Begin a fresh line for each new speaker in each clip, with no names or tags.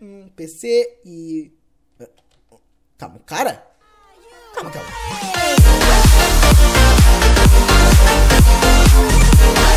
um PC e. Calma, cara? Calma, calma.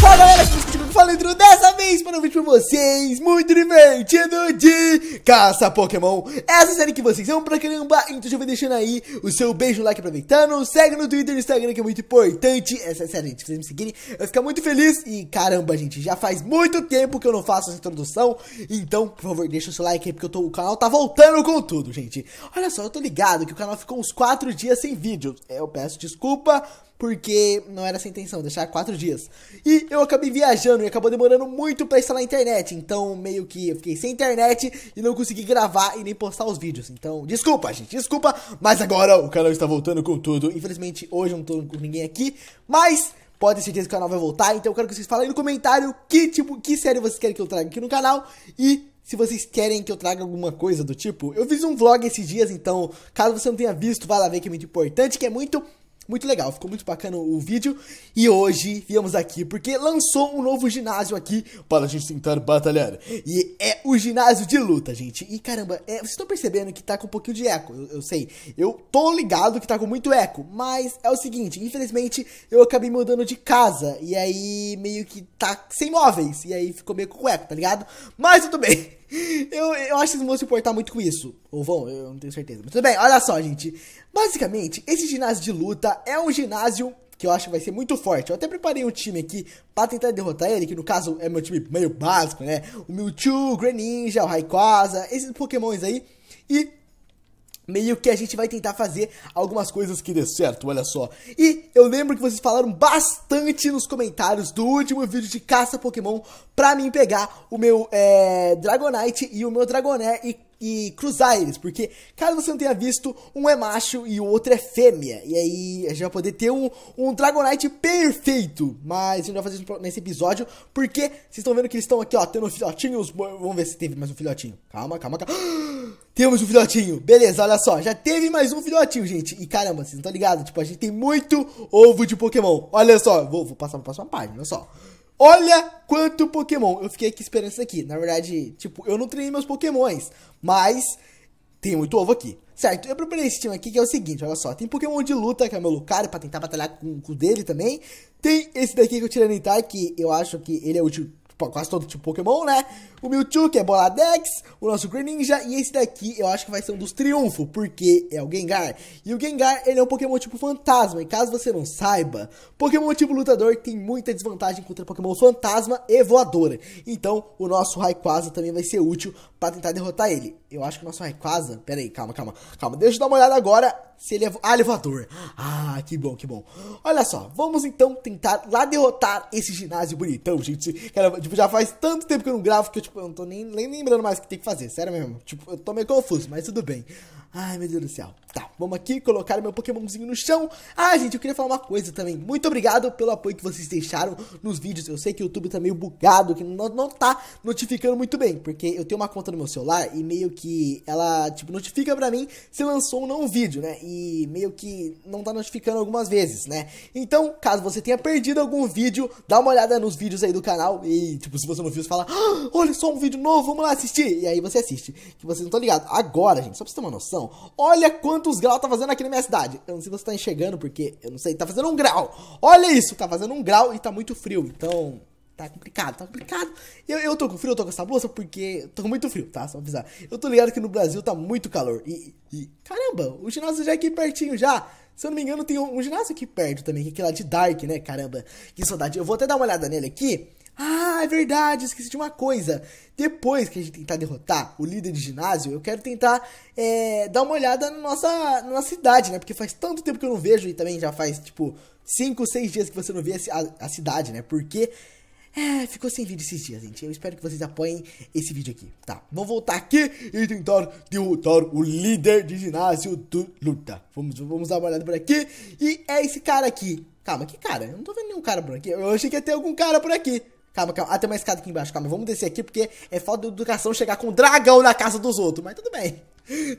Fala galera, Fala Andrew, dessa vez para um vídeo pra vocês muito divertido de Caça Pokémon Essa série que vocês amam pra caramba, então já vai deixando aí o seu beijo, like aproveitando Segue no Twitter e no Instagram que é muito importante Essa série, gente, se vocês me seguirem, eu vou ficar muito feliz E caramba, gente, já faz muito tempo que eu não faço essa introdução Então, por favor, deixa o seu like aí porque tô, o canal tá voltando com tudo, gente Olha só, eu tô ligado que o canal ficou uns 4 dias sem vídeo Eu peço desculpa porque não era essa a intenção, deixar quatro dias. E eu acabei viajando e acabou demorando muito para instalar a internet, então meio que eu fiquei sem internet e não consegui gravar e nem postar os vídeos. Então, desculpa, gente, desculpa, mas agora o canal está voltando com tudo. Infelizmente, hoje eu não tô com ninguém aqui, mas pode ter certeza que o canal vai voltar, então eu quero que vocês falem no comentário que tipo, que série vocês querem que eu traga aqui no canal e se vocês querem que eu traga alguma coisa do tipo, eu fiz um vlog esses dias, então caso você não tenha visto, vai lá ver que é muito importante, que é muito muito legal, ficou muito bacana o vídeo. E hoje viemos aqui porque lançou um novo ginásio aqui para a gente tentar batalhar. E é o ginásio de luta, gente. E caramba, é, vocês estão percebendo que tá com um pouquinho de eco, eu, eu, sei. Eu tô ligado que tá com muito eco, mas é o seguinte, infelizmente eu acabei mudando de casa. E aí meio que tá sem móveis. E aí ficou meio com eco, tá ligado? Mas tudo bem eu, eu acho que eles vão se importar muito com isso. Ou vão, eu não tenho certeza. Mas tudo bem, olha só, gente. Basicamente, esse ginásio de luta é um ginásio que eu acho que vai ser muito forte. Eu até preparei um time aqui para tentar derrotar ele, que no caso é meu time meio básico, né? O Mewtwo, o Greninja, o Rayquaza, esses pokémons aí. E meio que a gente vai tentar fazer algumas coisas que dê certo, olha só. E eu lembro que vocês falaram bastante nos comentários do último vídeo de caça Pokémon pra mim pegar o meu é, Dragonite e o meu Dragonair e e cruzar eles, porque caso você não tenha visto, um é macho e o outro é fêmea, e aí a gente vai poder ter um, um Dragonite perfeito, mas a gente vai fazer isso nesse episódio, porque vocês estão vendo que eles estão aqui, ó, tendo filhotinhos, vamos ver se teve mais um filhotinho, calma, calma, calma, Temos um filhotinho. Beleza, olha só. Já teve mais um filhotinho, gente. E caramba, vocês não estão ligados? Tipo, a gente tem muito ovo de Pokémon. Olha só. Vou, vou passar pra próxima página, olha só. Olha quanto Pokémon. Eu fiquei aqui esperando isso aqui. Na verdade, tipo, eu não treinei meus Pokémons. Mas tem muito ovo aqui. Certo, eu preparei esse time aqui que é o seguinte, olha só. Tem Pokémon de luta, que é o meu Lucario, pra tentar batalhar com, com o dele também. Tem esse daqui que eu tirei no Itar, que eu acho que ele é útil quase todo tipo Pokémon, né? O Mewtwo, que é Boladex, o nosso Greninja, e esse daqui eu acho que vai ser um dos triunfos, porque é o Gengar. E o Gengar, ele é um Pokémon tipo fantasma, e caso você não saiba, Pokémon tipo lutador tem muita desvantagem contra Pokémon fantasma e voadora. Então, o nosso Rayquaza também vai ser útil para tentar derrotar ele. Eu acho que o nosso Rayquaza... Pera aí, calma, calma, calma. Deixa eu dar uma olhada agora se ele é... Ah, ele é voador. Ah, que bom, que bom. Olha só, vamos então tentar lá derrotar esse ginásio bonitão, gente. Quero Tipo, já faz tanto tempo que eu não gravo que eu, tipo, eu não tô nem, nem lembrando mais o que tem que fazer, sério mesmo. Tipo, eu tô meio confuso, mas tudo bem. Ai, meu Deus do céu. Tá, vamos aqui colocar meu Pokémonzinho no chão. Ah, gente, eu queria falar uma coisa também. Muito obrigado pelo apoio que vocês deixaram nos vídeos. Eu sei que o YouTube tá meio bugado, que não, não tá notificando muito bem. Porque eu tenho uma conta no meu celular e meio que ela, tipo, notifica pra mim se lançou ou não um vídeo, né? E meio que não tá notificando algumas vezes, né? Então, caso você tenha perdido algum vídeo, dá uma olhada nos vídeos aí do canal. E, tipo, se você não viu, você fala, ah, olha só um vídeo novo, vamos lá assistir. E aí você assiste. Que vocês não estão ligados. Agora, gente, só pra você ter uma noção Olha quantos graus tá fazendo aqui na minha cidade. Eu não sei se você tá enxergando, porque eu não sei, tá fazendo um grau. Olha isso, tá fazendo um grau e tá muito frio. Então, tá complicado, tá complicado. Eu, eu tô com frio, eu tô com essa blusa porque tô com muito frio, tá? Só avisar. Eu tô ligado que no Brasil tá muito calor. E, e caramba, o ginásio já é aqui pertinho já. Se eu não me engano, tem um, um ginásio aqui perto também, que é lá de Dark, né? Caramba, que saudade. Eu vou até dar uma olhada nele aqui. Ah, é verdade, esqueci de uma coisa. Depois que a gente tentar derrotar o líder de ginásio, eu quero tentar é, dar uma olhada na nossa, na nossa cidade, né? Porque faz tanto tempo que eu não vejo e também já faz, tipo, 5, 6 dias que você não vê a, a cidade, né? Porque é, ficou sem vídeo esses dias, gente. Eu espero que vocês apoiem esse vídeo aqui. Tá, vamos voltar aqui e tentar derrotar o líder de ginásio do luta. Vamos, vamos dar uma olhada por aqui. E é esse cara aqui. Calma, que cara? Eu não tô vendo nenhum cara por aqui. Eu achei que ia ter algum cara por aqui. Calma, calma. Ah, tem uma escada aqui embaixo. Calma, vamos descer aqui porque é falta de educação chegar com um dragão na casa dos outros. Mas tudo bem.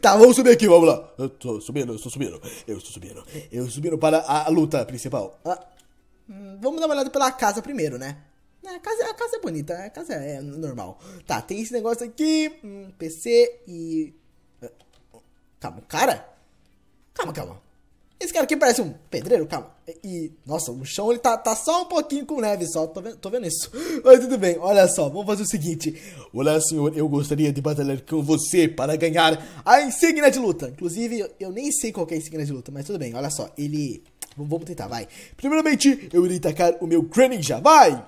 Tá, vamos subir aqui, vamos lá. Eu tô subindo, eu estou subindo. Eu estou subindo. Eu tô subindo para a luta principal. Ah, hum, vamos dar uma olhada pela casa primeiro, né? A casa, a casa é bonita, a casa é normal. Tá, tem esse negócio aqui. Hum, PC e. Ah, calma, cara? Calma, calma. Esse cara aqui parece um pedreiro, calma. E, nossa, o chão ele tá, tá só um pouquinho com neve só. Tô vendo, tô vendo isso. Mas tudo bem, olha só, vamos fazer o seguinte. Olá, senhor, eu gostaria de batalhar com você para ganhar a insígnia de luta. Inclusive, eu, eu nem sei qual é a insígnia de luta, mas tudo bem, olha só. Ele. Vamos tentar, vai. Primeiramente, eu irei atacar o meu Greninja, vai!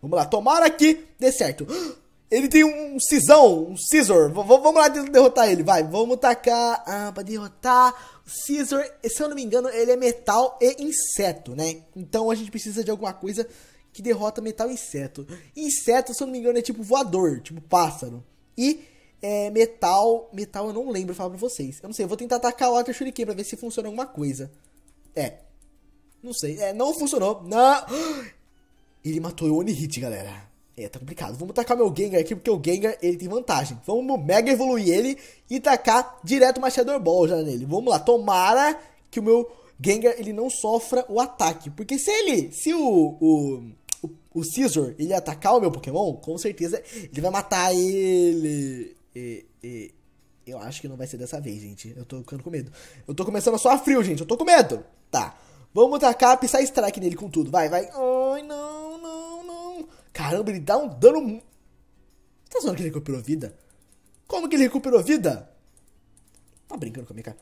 Vamos lá, tomara que dê certo. Ele tem um cisão, um Caesar. V vamos lá derrotar ele, vai. Vamos tacar ah, pra derrotar o Caesar. Se eu não me engano, ele é metal e inseto, né? Então a gente precisa de alguma coisa que derrota metal e inseto. Inseto, se eu não me engano, é tipo voador, tipo pássaro. E é, metal, metal eu não lembro, falar pra vocês. Eu não sei, eu vou tentar atacar o Water Shuriken pra ver se funciona alguma coisa. É, não sei, é, não funcionou. Não! Ele matou o Hit, galera. É, tá complicado. Vamos tacar meu Gengar aqui, porque o Gengar, ele tem vantagem. Vamos mega evoluir ele e tacar direto o Machador Ball já nele. Vamos lá, tomara que o meu Gengar, ele não sofra o ataque. Porque se ele, se o, o, o, o Scizor, ele atacar o meu Pokémon, com certeza ele vai matar ele. E, e, eu acho que não vai ser dessa vez, gente. Eu tô ficando com medo. Eu tô começando a soar frio, gente. Eu tô com medo. Tá. Vamos tacar Psy Strike nele com tudo. Vai, vai. Ai, não. Caramba, ele dá um dano. Tá zoando que ele recuperou vida? Como que ele recuperou vida? Tá brincando com a minha cara.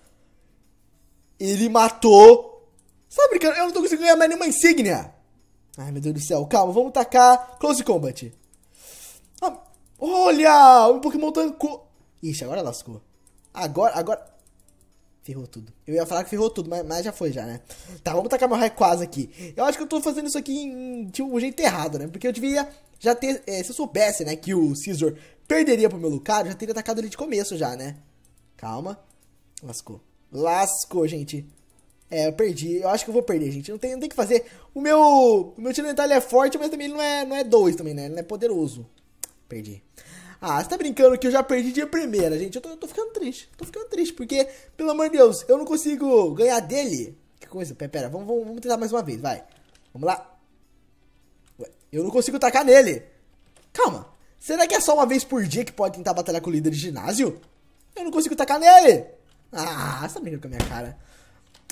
Ele matou. sabe tá brincando? Eu não tô conseguindo ganhar mais nenhuma insígnia. Ai, meu Deus do céu. Calma, vamos tacar Close Combat. Ah, olha! Um Pokémon tancou. Ixi, agora lascou. Agora, agora. Ferrou tudo. Eu ia falar que ferrou tudo, mas, mas já foi já, né? Tá, vamos tacar meu raio quase aqui. Eu acho que eu tô fazendo isso aqui em, de um jeito errado, né? Porque eu devia já ter... É, se eu soubesse, né, que o Scizor perderia pro meu Lucario, já teria atacado ele de começo já, né? Calma. Lascou. Lascou, gente. É, eu perdi. Eu acho que eu vou perder, gente. Não tem, não tem que fazer. O meu, o meu tiro é forte, mas também ele não é, não é dois também, né? Ele não é poderoso. Perdi. Ah, você tá brincando que eu já perdi dia primeira, gente. Eu tô, eu tô ficando triste. Tô ficando triste, porque, pelo amor de Deus, eu não consigo ganhar dele. Que coisa? Pera, pera vamos, vamos, vamos tentar mais uma vez, vai. Vamos lá. Eu não consigo tacar nele. Calma. Será que é só uma vez por dia que pode tentar batalhar com o líder de ginásio? Eu não consigo tacar nele. Ah, você tá brincando com a minha cara.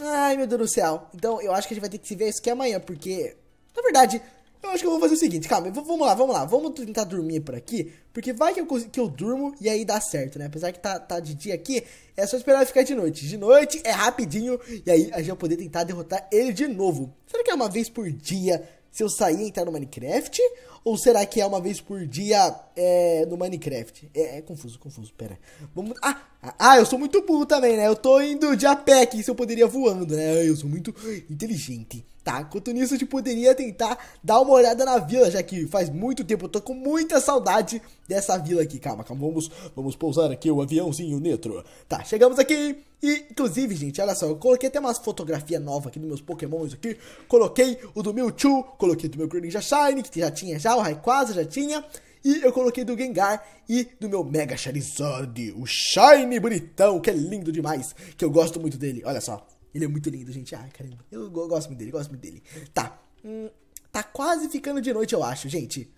Ai, meu Deus do céu. Então, eu acho que a gente vai ter que se ver isso aqui amanhã, porque... Na verdade, eu acho que eu vou fazer o seguinte, calma, vamos lá, vamos lá, vamos tentar dormir por aqui, porque vai que eu, que eu durmo e aí dá certo, né? Apesar que tá, tá de dia aqui, é só esperar ficar de noite. De noite é rapidinho e aí a gente vai poder tentar derrotar ele de novo. Será que é uma vez por dia se eu sair e entrar no Minecraft? Ou será que é uma vez por dia é, no Minecraft? É, é, confuso, confuso, pera. Vamos, ah, ah, eu sou muito burro também, né? Eu tô indo de a pé aqui, se eu poderia voando, né? Eu sou muito inteligente. Tá, quanto nisso a gente poderia tentar dar uma olhada na vila, já que faz muito tempo eu tô com muita saudade dessa vila aqui. Calma, calma, vamos, vamos pousar aqui o aviãozinho Netro. Tá, chegamos aqui e, inclusive, gente, olha só, eu coloquei até umas fotografias novas aqui dos meus pokémons aqui. Coloquei o do meu coloquei do meu Greninja Shine, que já tinha já, o Rayquaza já tinha. E eu coloquei do Gengar e do meu Mega Charizard, o Shine bonitão, que é lindo demais, que eu gosto muito dele, olha só. Ele é muito lindo, gente. Ai, caramba. Eu gosto muito dele, gosto muito dele. Tá. Hum, tá quase ficando de noite, eu acho, gente.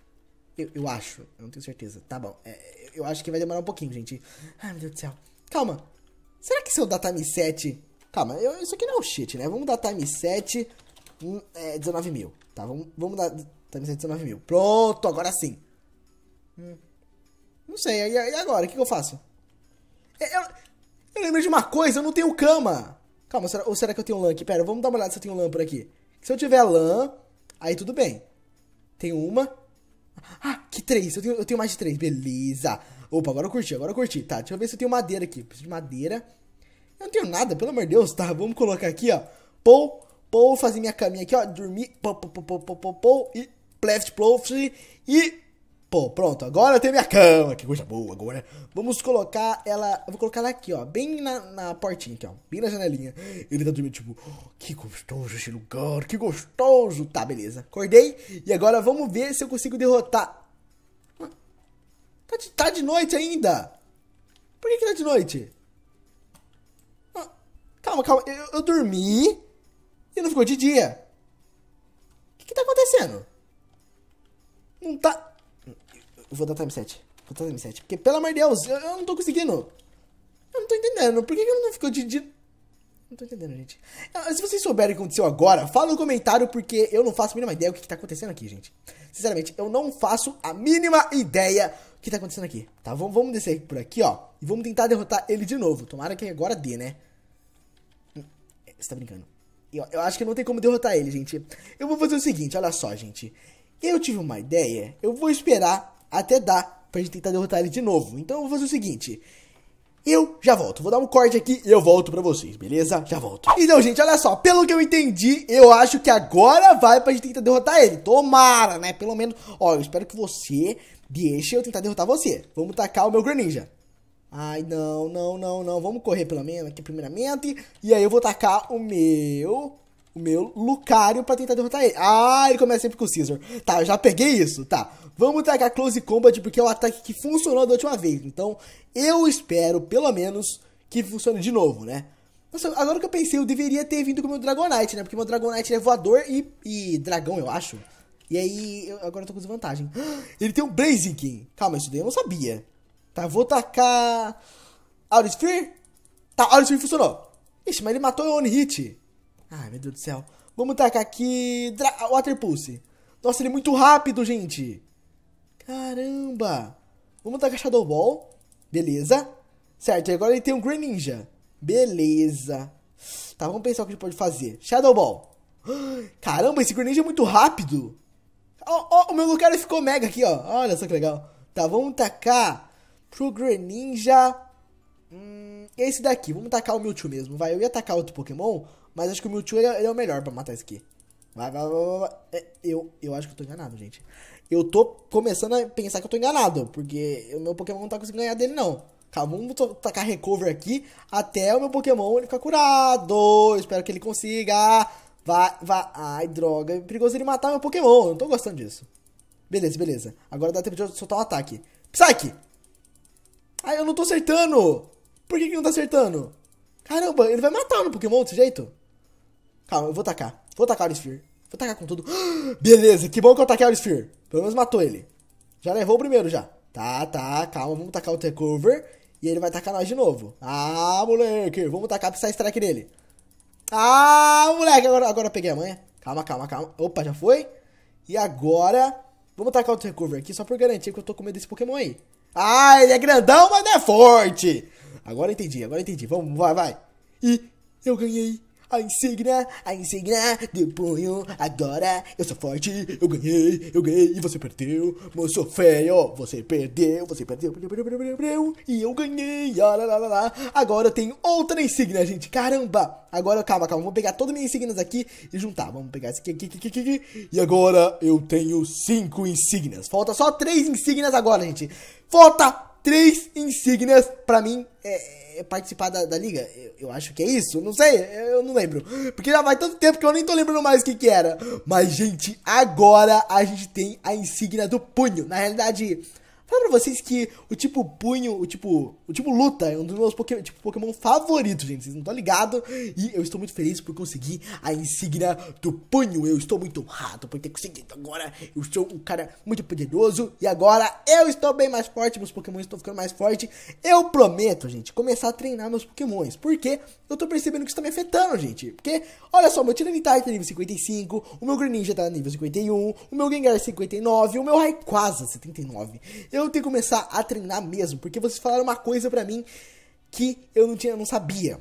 Eu, eu acho, eu não tenho certeza. Tá bom. É, eu acho que vai demorar um pouquinho, gente. Ai, meu Deus do céu. Calma. Será que se eu dar time 7. Calma, eu, isso aqui não é um shit, né? Vamos dar time 7. Hum, é, 19 mil. Tá, vamos, vamos dar time 7, 19 mil. Pronto, agora sim. Hum. Não sei, e agora? O que, que eu faço? É, eu, eu lembro de uma coisa, eu não tenho cama. Calma, será, ou será que eu tenho lã aqui? Pera, vamos dar uma olhada se eu tenho lã por aqui. Se eu tiver lã, aí tudo bem. Tem uma. Ah, que três. Eu tenho, eu tenho mais de três. Beleza. Opa, agora eu curti, agora eu curti. Tá, deixa eu ver se eu tenho madeira aqui. Preciso de madeira. Eu não tenho nada, pelo amor de Deus, tá? Vamos colocar aqui, ó. Pou, pou, fazer minha caminha aqui, ó. Dormir. Pou, pou, pou, pou, pou, pou, pou. E pleft, ploft. E Pô, pronto, agora tem minha cama, que coisa boa agora. Vamos colocar ela. Eu vou colocar ela aqui, ó, bem na, na portinha aqui, ó, bem na janelinha. Ele tá dormindo, tipo, oh, que gostoso esse lugar, que gostoso. Tá, beleza. Acordei e agora vamos ver se eu consigo derrotar. Tá de, tá de noite ainda. Por que, que tá de noite? Ah, calma, calma, eu, eu, dormi e não ficou de dia. O que, que tá acontecendo? Não tá. Vou dar time set. Vou dar time set. Porque, pelo amor de Deus, eu, eu não tô conseguindo. Eu não tô entendendo. Por que, que eu não ficou de, de. Não tô entendendo, gente. Ah, se vocês souberem o que aconteceu agora, fala no comentário, porque eu não faço a mínima ideia o que, que tá acontecendo aqui, gente. Sinceramente, eu não faço a mínima ideia o que tá acontecendo aqui, tá? Vamos, vamos descer por aqui, ó. E vamos tentar derrotar ele de novo. Tomara que agora dê, né? Hum, você tá brincando. eu acho que não tem como derrotar ele, gente. Eu vou fazer o seguinte, olha só, gente. Eu tive uma ideia. Eu vou esperar até dá pra gente tentar derrotar ele de novo. Então eu vou fazer o seguinte. Eu já volto. Vou dar um corte aqui e eu volto pra vocês, beleza? Já volto. Então, gente, olha só. Pelo que eu entendi, eu acho que agora vai pra gente tentar derrotar ele. Tomara, né? Pelo menos... Ó, eu espero que você deixe eu tentar derrotar você. Vamos tacar o meu Greninja. Ai, não, não, não, não. Vamos correr pelo menos aqui primeiramente. E aí eu vou tacar o meu o meu Lucario para tentar derrotar ele. Ah, ele começa sempre com o Caesar. Tá, eu já peguei isso, tá. Vamos tacar Close Combat porque é o ataque que funcionou da última vez. Então, eu espero, pelo menos, que funcione de novo, né? Nossa, agora que eu pensei, eu deveria ter vindo com o meu Dragonite, né? Porque meu Dragonite é voador e, e dragão, eu acho. E aí, eu, agora eu tô com desvantagem. Ele tem um King. Calma, isso daí eu não sabia. Tá, vou tacar... Aurisphere? Tá, Aurisphere funcionou. Ixi, mas ele matou o One Hit. Ai, meu Deus do céu. Vamos tacar aqui... Dra Water Pulse. Nossa, ele é muito rápido, gente. Caramba. Vamos tacar Shadow Ball. Beleza. Certo, agora ele tem um Greninja. Beleza. Tá, vamos pensar o que a gente pode fazer. Shadow Ball. Caramba, esse Greninja é muito rápido. Ó, oh, oh, o meu Lucario ficou mega aqui, ó. Olha só que legal. Tá, vamos tacar pro Greninja... Hum, esse daqui. Vamos tacar o Mewtwo mesmo, vai. Eu ia tacar outro Pokémon, mas acho que o Mewtwo ele é, ele é o melhor pra matar esse aqui. Vai, vai, vai, vai. É, eu, eu acho que eu tô enganado, gente. Eu tô começando a pensar que eu tô enganado, porque o meu Pokémon não tá conseguindo ganhar dele, não. Vamos tacar recover aqui até o meu Pokémon ele ficar curado. espero que ele consiga. Vai, vai. Ai, droga. É perigoso ele matar meu Pokémon. Eu não tô gostando disso. Beleza, beleza. Agora dá tempo de eu soltar um ataque. Psyche! Ai, eu não tô acertando! Por que, que não tá acertando? Caramba, ele vai matar meu Pokémon desse jeito? Calma, eu vou tacar. Vou tacar o Sphere. Vou tacar com tudo. Beleza, que bom que eu ataquei o Sphere. Pelo menos matou ele. Já levou o primeiro já. Tá, tá, calma. Vamos tacar o Takeover. E ele vai tacar nós de novo. Ah, moleque. Vamos tacar pra strike nele. Ah, moleque. Agora, agora eu peguei a manha. Calma, calma, calma. Opa, já foi. E agora... Vamos tacar o Takeover aqui só por garantir que eu tô com medo desse Pokémon aí. Ah, ele é grandão, mas não é forte. Agora entendi, agora entendi. Vamos, vai, vai. E eu ganhei a insígnia, a insígnia do punho, agora eu sou forte, eu ganhei, eu ganhei e você perdeu. Mas sou feio, você perdeu, você perdeu, perdeu, perdeu, perdeu, perdeu e eu ganhei. Ah, lá, Agora eu tenho outra insígnia, gente, caramba. Agora, calma, calma, vou pegar todas as minhas insígnias aqui e juntar. Vamos pegar esse aqui, aqui, aqui, aqui, aqui. E agora eu tenho cinco insígnias. Falta só três insígnias agora, gente. Falta três insígnias, para mim, é, é participar da, da liga. Eu, eu, acho que é isso, não sei, eu não lembro. Porque já vai tanto tempo que eu nem tô lembrando mais o que que era. Mas, gente, agora a gente tem a insígnia do punho. Na realidade, pra vocês que o tipo punho, o tipo, o tipo luta é um dos meus Pokémon, tipo, Pokémon favoritos, gente. Vocês não estão ligados? E eu estou muito feliz por conseguir a insígnia do punho. Eu estou muito honrado por ter conseguido agora. Eu sou um cara muito poderoso e agora eu estou bem mais forte. Meus Pokémon estão ficando mais fortes. Eu prometo, gente, começar a treinar meus Pokémons. Porque eu tô percebendo que isso tá me afetando, gente. Porque, olha só, meu Tiranitar tá é nível 55, o meu Greninja tá nível 51, o meu Gengar 59, o meu Raikwaza 79. Eu eu tenho que começar a treinar mesmo, porque vocês falaram uma coisa pra mim que eu não tinha, não sabia.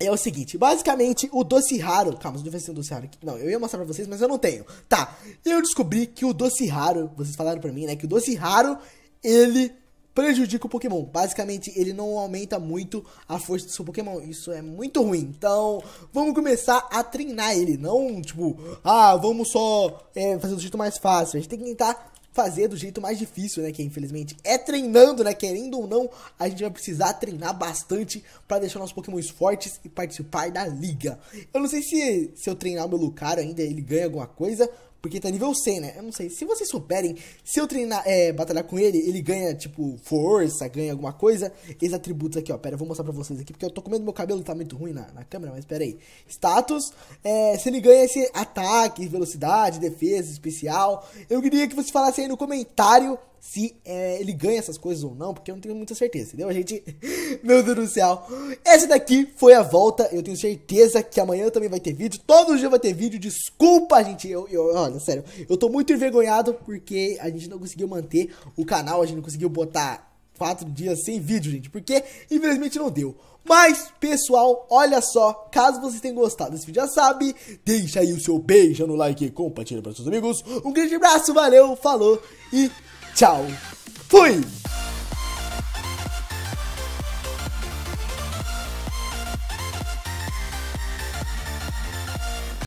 É o seguinte, basicamente, o doce raro. Calma, não vai ser um doce raro aqui. Não, eu ia mostrar pra vocês, mas eu não tenho. Tá, eu descobri que o doce raro, vocês falaram pra mim, né? Que o doce raro, ele prejudica o Pokémon. Basicamente, ele não aumenta muito a força do seu Pokémon. Isso é muito ruim. Então, vamos começar a treinar ele. Não, tipo, ah, vamos só é, fazer do jeito mais fácil. A gente tem que tentar fazer do jeito mais difícil, né? Que infelizmente é treinando, né? Querendo ou não, a gente vai precisar treinar bastante para deixar nossos pokémons fortes e participar da liga. Eu não sei se, se eu treinar o meu Lucario ainda ele ganha alguma coisa, porque tá nível 100, né? Eu não sei. Se vocês souberem, se eu treinar, é, batalhar com ele, ele ganha, tipo, força, ganha alguma coisa. Esses atributos aqui, ó. Pera, eu vou mostrar pra vocês aqui, porque eu tô comendo meu cabelo, tá muito ruim na, na câmera, mas pera aí. Status, é, se ele ganha esse ataque, velocidade, defesa, especial. Eu queria que vocês falassem aí no comentário se é, ele ganha essas coisas ou não, porque eu não tenho muita certeza, entendeu? A gente. Meu Deus do céu! Essa daqui foi a volta. Eu tenho certeza que amanhã também vai ter vídeo. Todo dia vai ter vídeo. Desculpa, gente. Eu, eu, olha, sério, eu tô muito envergonhado porque a gente não conseguiu manter o canal, a gente não conseguiu botar quatro dias sem vídeo, gente, porque infelizmente não deu. Mas, pessoal, olha só, caso vocês tenham gostado desse vídeo, já sabe, deixa aí o seu beijo no like, compartilha para seus amigos. Um grande abraço, valeu, falou e 早，飞。